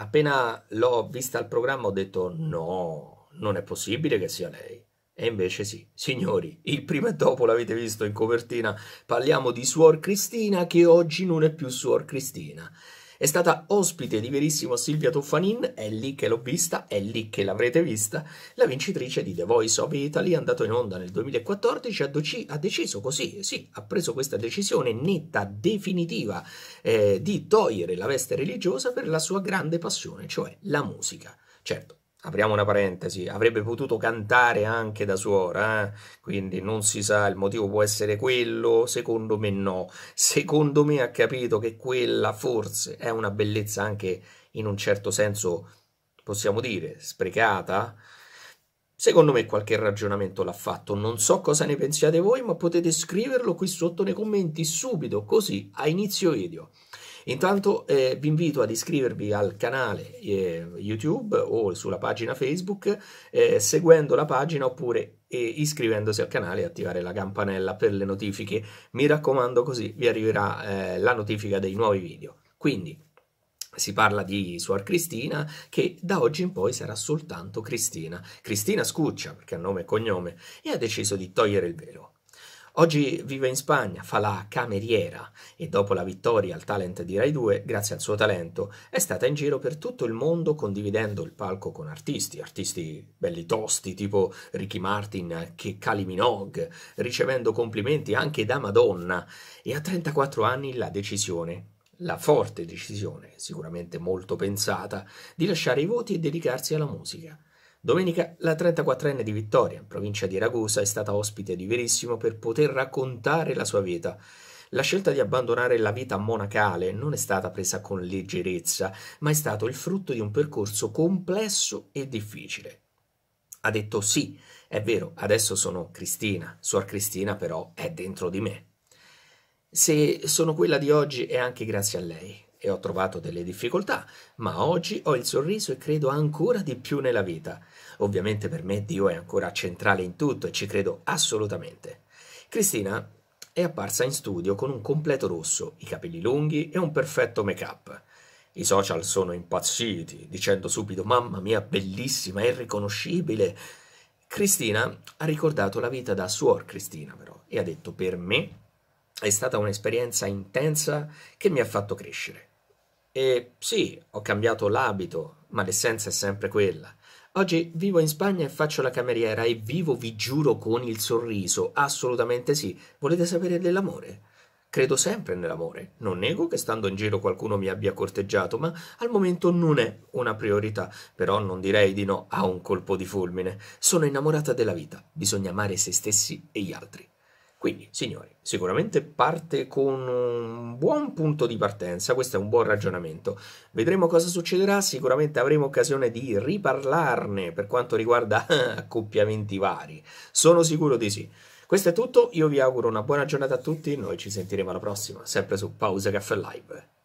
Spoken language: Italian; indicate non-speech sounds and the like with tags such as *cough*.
Appena l'ho vista al programma ho detto no, non è possibile che sia lei. E invece sì, signori, il prima e dopo l'avete visto in copertina, parliamo di Suor Cristina che oggi non è più Suor Cristina. È stata ospite di Verissimo Silvia Toffanin, è lì che l'ho vista, è lì che l'avrete vista, la vincitrice di The Voice of Italy, andato in onda nel 2014, ha, doci- ha deciso così, eh sì, ha preso questa decisione netta, definitiva, eh, di togliere la veste religiosa per la sua grande passione, cioè la musica. Certo, apriamo una parentesi, avrebbe potuto cantare anche da suora, eh? quindi non si sa, il motivo può essere quello, secondo me no. Secondo me ha capito che quella forse è una bellezza anche in un certo senso, possiamo dire, sprecata. Secondo me qualche ragionamento l'ha fatto, non so cosa ne pensiate voi, ma potete scriverlo qui sotto nei commenti subito, così a inizio video. Intanto eh, vi invito ad iscrivervi al canale eh, YouTube o sulla pagina Facebook eh, seguendo la pagina oppure eh, iscrivendosi al canale e attivare la campanella per le notifiche. Mi raccomando così vi arriverà eh, la notifica dei nuovi video. Quindi si parla di Suor Cristina, che da oggi in poi sarà soltanto Cristina. Cristina Scuccia, perché ha nome e cognome, e ha deciso di togliere il velo. Oggi vive in Spagna, fa la cameriera e dopo la vittoria al talent di Rai 2, grazie al suo talento, è stata in giro per tutto il mondo condividendo il palco con artisti, artisti belli tosti tipo Ricky Martin che Cali Minogue, ricevendo complimenti anche da Madonna e a 34 anni la decisione la forte decisione, sicuramente molto pensata, di lasciare i voti e dedicarsi alla musica. Domenica la 34enne di Vittoria, in provincia di Ragusa, è stata ospite di Verissimo per poter raccontare la sua vita. La scelta di abbandonare la vita monacale non è stata presa con leggerezza, ma è stato il frutto di un percorso complesso e difficile. Ha detto sì, è vero, adesso sono Cristina, Suor Cristina però è dentro di me. Se sono quella di oggi è anche grazie a lei, e ho trovato delle difficoltà, ma oggi ho il sorriso e credo ancora di più nella vita. Ovviamente per me Dio è ancora centrale in tutto e ci credo assolutamente. Cristina è apparsa in studio con un completo rosso, i capelli lunghi e un perfetto make-up. I social sono impazziti, dicendo subito mamma mia bellissima, irriconoscibile. Cristina ha ricordato la vita da suor Cristina però e ha detto per me è stata un'esperienza intensa che mi ha fatto crescere. E sì, ho cambiato l'abito, ma l'essenza è sempre quella. Oggi vivo in Spagna e faccio la cameriera e vivo, vi giuro, con il sorriso. Assolutamente sì. Volete sapere dell'amore? Credo sempre nell'amore. Non nego che stando in giro qualcuno mi abbia corteggiato, ma al momento non è una priorità. Però non direi di no a un colpo di fulmine. Sono innamorata della vita. Bisogna amare se stessi e gli altri. Quindi, signori, sicuramente parte con un buon punto di partenza, questo è un buon ragionamento. Vedremo cosa succederà, sicuramente avremo occasione di riparlarne per quanto riguarda *laughs* accoppiamenti vari. Sono sicuro di sì. Questo è tutto, io vi auguro una buona giornata a tutti, noi ci sentiremo alla prossima, sempre su Pausa Caffè Live.